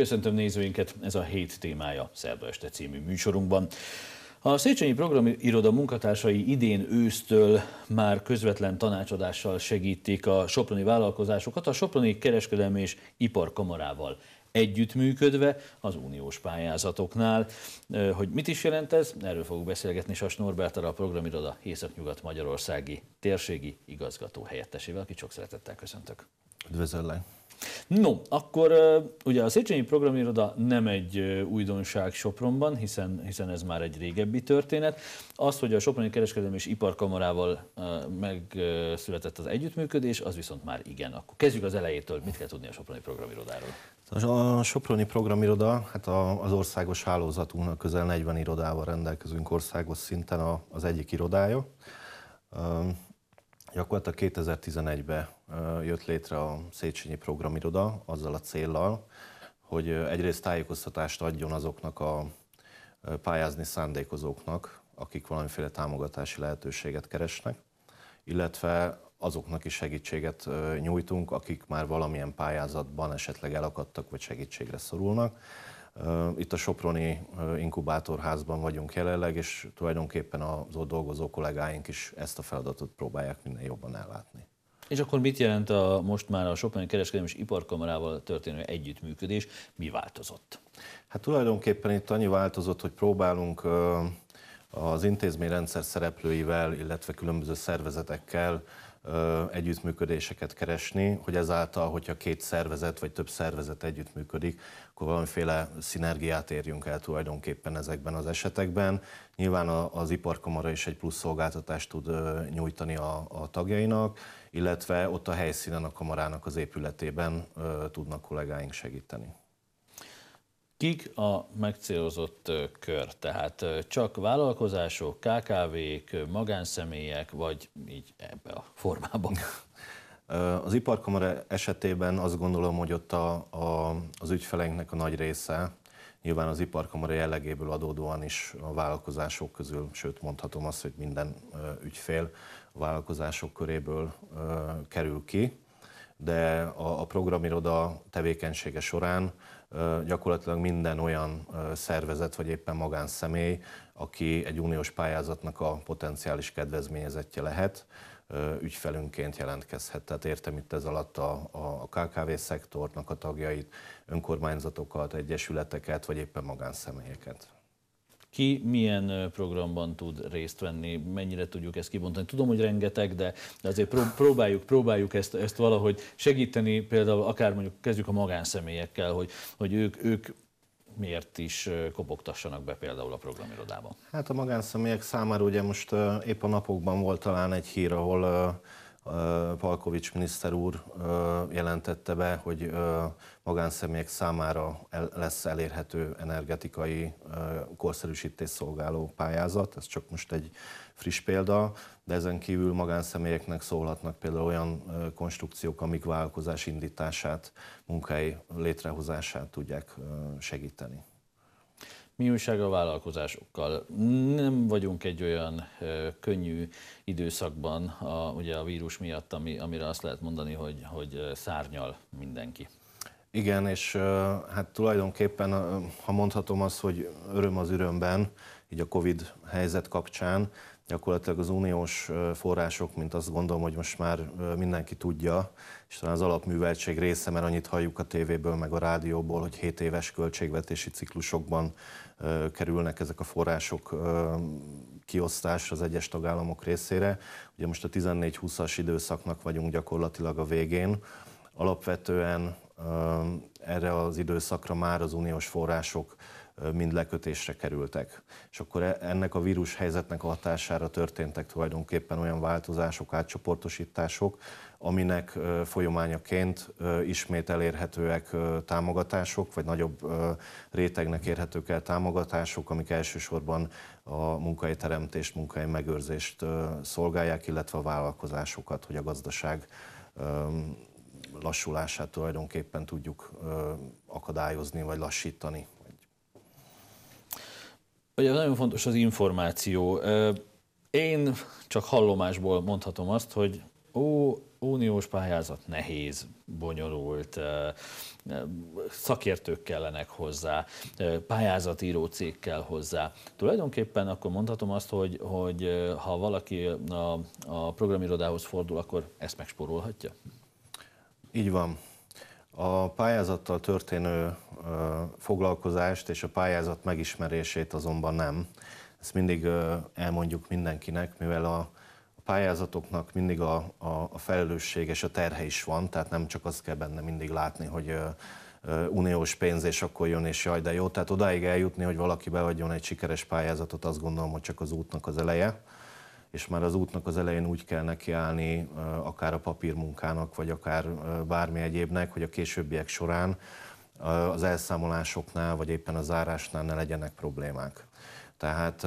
Köszöntöm nézőinket, ez a hét témája Szerda Este című műsorunkban. A Széchenyi program iroda munkatársai idén ősztől már közvetlen tanácsadással segítik a soproni vállalkozásokat a Soproni Kereskedelmi és Iparkamarával együttműködve az uniós pályázatoknál. Hogy mit is jelent ez, erről fogok beszélgetni Sas Norbert a Programiroda Észak-Nyugat-Magyarországi térségi igazgató helyettesével, akit sok szeretettel köszöntök. Üdvözöllek! No, akkor ugye a Széchenyi Programiroda nem egy újdonság Sopronban, hiszen, hiszen ez már egy régebbi történet. Az, hogy a Soproni Kereskedelmi és Iparkamarával megszületett az együttműködés, az viszont már igen. Akkor kezdjük az elejétől. Mit kell tudni a Soproni Programirodáról? A Soproni Programiroda, hát az országos hálózatunknak közel 40 irodával rendelkezünk országos szinten az egyik irodája. Gyakorlatilag 2011-ben jött létre a Széchenyi Programiroda azzal a céllal, hogy egyrészt tájékoztatást adjon azoknak a pályázni szándékozóknak, akik valamiféle támogatási lehetőséget keresnek, illetve azoknak is segítséget nyújtunk, akik már valamilyen pályázatban esetleg elakadtak vagy segítségre szorulnak. Itt a Soproni inkubátorházban vagyunk jelenleg, és tulajdonképpen az ott dolgozó kollégáink is ezt a feladatot próbálják minél jobban ellátni. És akkor mit jelent a most már a Soproni Kereskedelmi és Iparkamarával történő együttműködés? Mi változott? Hát tulajdonképpen itt annyi változott, hogy próbálunk az intézményrendszer szereplőivel, illetve különböző szervezetekkel együttműködéseket keresni, hogy ezáltal, hogyha két szervezet vagy több szervezet együttműködik, akkor valamiféle szinergiát érjünk el tulajdonképpen ezekben az esetekben. Nyilván az iparkamara is egy plusz szolgáltatást tud nyújtani a, a tagjainak, illetve ott a helyszínen a kamarának az épületében tudnak kollégáink segíteni. Kik a megcélozott kör? Tehát csak vállalkozások, KKV-k, magánszemélyek, vagy így ebbe a formában? Az iparkamara esetében azt gondolom, hogy ott a, a, az ügyfeleinknek a nagy része, nyilván az iparkamara jellegéből adódóan is a vállalkozások közül, sőt mondhatom azt, hogy minden ügyfél a vállalkozások köréből kerül ki, de a, a programiroda tevékenysége során gyakorlatilag minden olyan szervezet, vagy éppen magánszemély, aki egy uniós pályázatnak a potenciális kedvezményezettje lehet, ügyfelünként jelentkezhet. Tehát értem itt ez alatt a, a KKV-szektornak a tagjait, önkormányzatokat, egyesületeket, vagy éppen magánszemélyeket. Ki milyen programban tud részt venni, mennyire tudjuk ezt kibontani? Tudom, hogy rengeteg, de azért próbáljuk, próbáljuk ezt, ezt valahogy segíteni, például akár mondjuk kezdjük a magánszemélyekkel, hogy, hogy ők, ők miért is kopogtassanak be például a programirodába? Hát a magánszemélyek számára ugye most épp a napokban volt talán egy hír, ahol Palkovics miniszter úr jelentette be, hogy magánszemélyek számára lesz elérhető energetikai korszerűsítés szolgáló pályázat, ez csak most egy friss példa, de ezen kívül magánszemélyeknek szólhatnak például olyan konstrukciók, amik vállalkozás indítását, munkai létrehozását tudják segíteni mi újság a vállalkozásokkal? Nem vagyunk egy olyan ö, könnyű időszakban a, ugye a vírus miatt, ami, amire azt lehet mondani, hogy, hogy szárnyal mindenki. Igen, és ö, hát tulajdonképpen, ha mondhatom azt, hogy öröm az ürömben, így a Covid helyzet kapcsán, gyakorlatilag az uniós források, mint azt gondolom, hogy most már mindenki tudja, és talán az alapműveltség része, mert annyit halljuk a tévéből, meg a rádióból, hogy 7 éves költségvetési ciklusokban kerülnek ezek a források kiosztásra az egyes tagállamok részére. Ugye most a 14-20-as időszaknak vagyunk gyakorlatilag a végén. Alapvetően erre az időszakra már az uniós források mind lekötésre kerültek. És akkor e- ennek a vírus helyzetnek a hatására történtek tulajdonképpen olyan változások, átcsoportosítások, aminek folyamányaként ismét elérhetőek támogatások, vagy nagyobb rétegnek érhetők el támogatások, amik elsősorban a munkai teremtést, munkai megőrzést szolgálják, illetve a vállalkozásokat, hogy a gazdaság lassulását tulajdonképpen tudjuk akadályozni vagy lassítani. Ugye nagyon fontos az információ. Én csak hallomásból mondhatom azt, hogy ó, uniós pályázat nehéz, bonyolult, szakértők kellenek hozzá, pályázatíró cég kell hozzá. Tulajdonképpen akkor mondhatom azt, hogy, hogy ha valaki a, a programirodához fordul, akkor ezt megspórolhatja? Így van. A pályázattal történő foglalkozást és a pályázat megismerését azonban nem. Ezt mindig elmondjuk mindenkinek, mivel a pályázatoknak mindig a, a, a felelősség és a terhe is van, tehát nem csak azt kell benne mindig látni, hogy uniós pénz, és akkor jön, és jaj, de jó. Tehát odáig eljutni, hogy valaki beadjon egy sikeres pályázatot, azt gondolom, hogy csak az útnak az eleje és már az útnak az elején úgy kell nekiállni, akár a papírmunkának, vagy akár bármi egyébnek, hogy a későbbiek során az elszámolásoknál, vagy éppen a zárásnál ne legyenek problémák. Tehát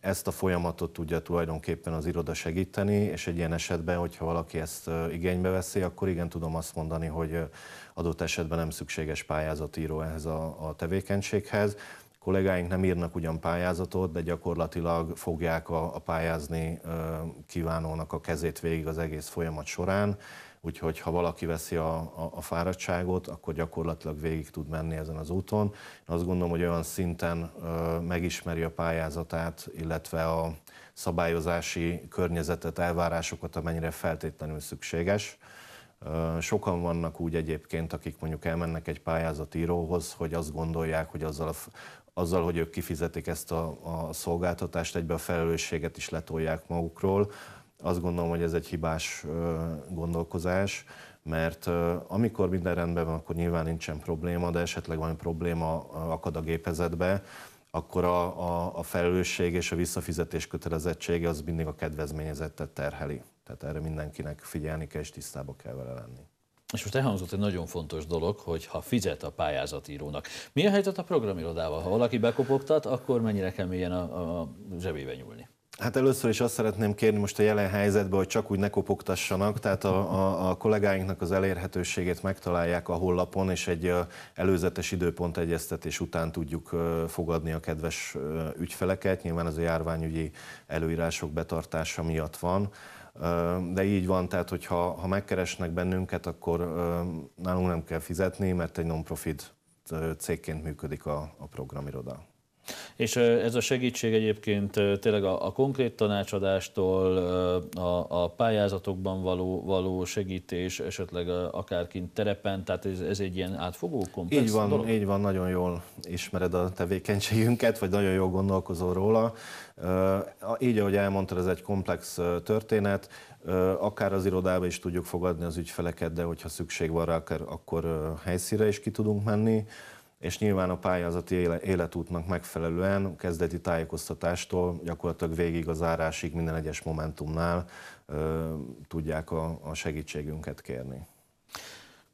ezt a folyamatot tudja tulajdonképpen az iroda segíteni, és egy ilyen esetben, hogyha valaki ezt igénybe veszi, akkor igen tudom azt mondani, hogy adott esetben nem szükséges pályázatíró ehhez a, a tevékenységhez, kollégáink nem írnak ugyan pályázatot, de gyakorlatilag fogják a, a pályázni kívánónak a kezét végig az egész folyamat során, úgyhogy ha valaki veszi a, a, a fáradtságot, akkor gyakorlatilag végig tud menni ezen az úton. Én azt gondolom, hogy olyan szinten megismeri a pályázatát, illetve a szabályozási környezetet, elvárásokat, amennyire feltétlenül szükséges. Sokan vannak úgy egyébként, akik mondjuk elmennek egy pályázatíróhoz, hogy azt gondolják, hogy azzal, a, azzal hogy ők kifizetik ezt a, a szolgáltatást, egybe a felelősséget is letolják magukról. Azt gondolom, hogy ez egy hibás gondolkozás, mert amikor minden rendben van, akkor nyilván nincsen probléma, de esetleg van probléma akad a gépezetbe, akkor a, a, a felelősség és a visszafizetés kötelezettsége az mindig a kedvezményezettet terheli. Tehát erre mindenkinek figyelni kell és tisztába kell vele lenni. És most elhangzott egy nagyon fontos dolog, hogy ha fizet a pályázatírónak. Mi a helyzet a programirodával? Ha valaki bekopogtat, akkor mennyire kell mélyen a, a zsebébe nyúlni? Hát először is azt szeretném kérni most a jelen helyzetben, hogy csak úgy ne kopogtassanak, tehát a, a, a kollégáinknak az elérhetőségét megtalálják a hollapon, és egy előzetes időpont egyeztetés után tudjuk fogadni a kedves ügyfeleket. Nyilván ez a járványügyi előírások betartása miatt van. De így van, tehát hogyha ha megkeresnek bennünket, akkor nálunk nem kell fizetni, mert egy non-profit cégként működik a, a programiroda. És ez a segítség egyébként tényleg a, a konkrét tanácsadástól, a, a pályázatokban való, való segítés, esetleg akárkint terepen, tehát ez, ez egy ilyen átfogó komplex így van, dolog? Így van, nagyon jól ismered a tevékenységünket, vagy nagyon jól gondolkozol róla. Így, ahogy elmondtad, ez egy komplex történet. Akár az irodába is tudjuk fogadni az ügyfeleket, de hogyha szükség van rá, akkor helyszíre is ki tudunk menni és nyilván a pályázati életútnak megfelelően kezdeti tájékoztatástól gyakorlatilag végig az árásig minden egyes momentumnál ö, tudják a, a segítségünket kérni.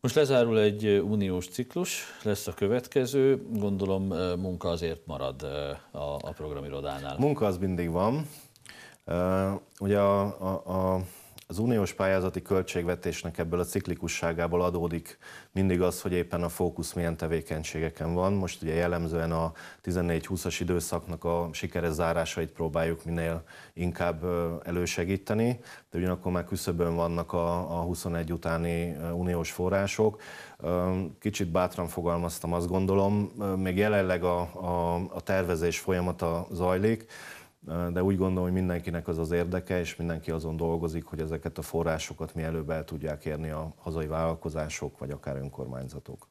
Most lezárul egy uniós ciklus, lesz a következő, gondolom munka azért marad a, a programirodánál. Munka az mindig van. ugye a, a, a az uniós pályázati költségvetésnek ebből a ciklikusságából adódik mindig az, hogy éppen a fókusz milyen tevékenységeken van. Most ugye jellemzően a 14-20-as időszaknak a sikeres zárásait próbáljuk minél inkább elősegíteni, de ugyanakkor már küszöbön vannak a, a 21 utáni uniós források. Kicsit bátran fogalmaztam, azt gondolom, még jelenleg a, a, a tervezés folyamata zajlik, de úgy gondolom, hogy mindenkinek az az érdeke, és mindenki azon dolgozik, hogy ezeket a forrásokat mielőbb el tudják érni a hazai vállalkozások, vagy akár önkormányzatok.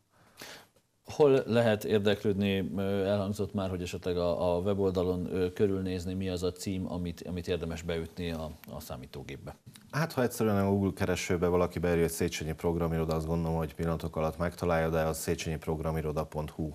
Hol lehet érdeklődni, elhangzott már, hogy esetleg a, a weboldalon körülnézni, mi az a cím, amit, amit érdemes beütni a, a számítógépbe? Hát, ha egyszerűen a Google keresőbe valaki beírja, egy Széchenyi Programiroda, azt gondolom, hogy pillanatok alatt megtalálja, de az széchenyi-programiroda.hu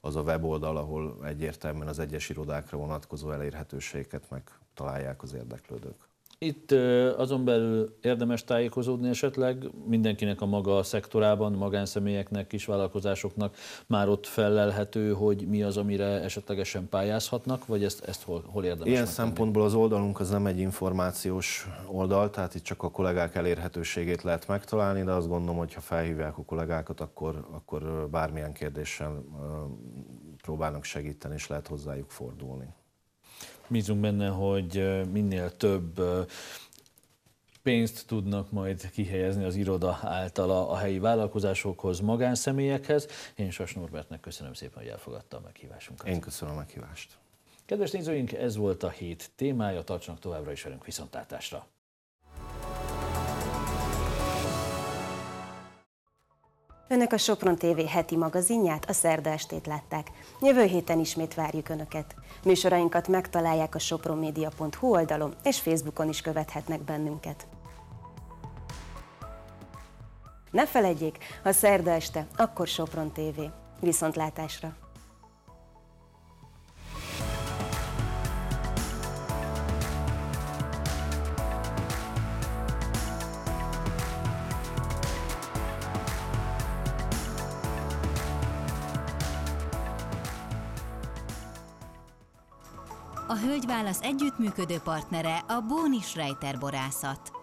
az a weboldal, ahol egyértelműen az egyes irodákra vonatkozó elérhetőséget megtalálják az érdeklődők. Itt azon belül érdemes tájékozódni esetleg mindenkinek a maga szektorában, magánszemélyeknek, kisvállalkozásoknak már ott felelhető, hogy mi az, amire esetlegesen pályázhatnak, vagy ezt, ezt hol, hol érdemes Ilyen megtenni? szempontból az oldalunk az nem egy információs oldal, tehát itt csak a kollégák elérhetőségét lehet megtalálni, de azt gondolom, hogy ha felhívják a kollégákat, akkor, akkor bármilyen kérdéssel próbálnak segíteni, és lehet hozzájuk fordulni bízunk benne, hogy minél több pénzt tudnak majd kihelyezni az iroda általa a helyi vállalkozásokhoz, magánszemélyekhez. Én Sas Norbertnek köszönöm szépen, hogy elfogadta a meghívásunkat. Én köszönöm a meghívást. Kedves nézőink, ez volt a hét témája, tartsanak továbbra is velünk viszontlátásra! Önök a Sopron TV heti magazinját a szerda estét látták. Jövő héten ismét várjuk Önöket. Műsorainkat megtalálják a sopronmedia.hu oldalon, és Facebookon is követhetnek bennünket. Ne feledjék, ha szerda este, akkor Sopron TV. Viszontlátásra! A Hölgyválasz együttműködő partnere a Bónis Rejter Borászat.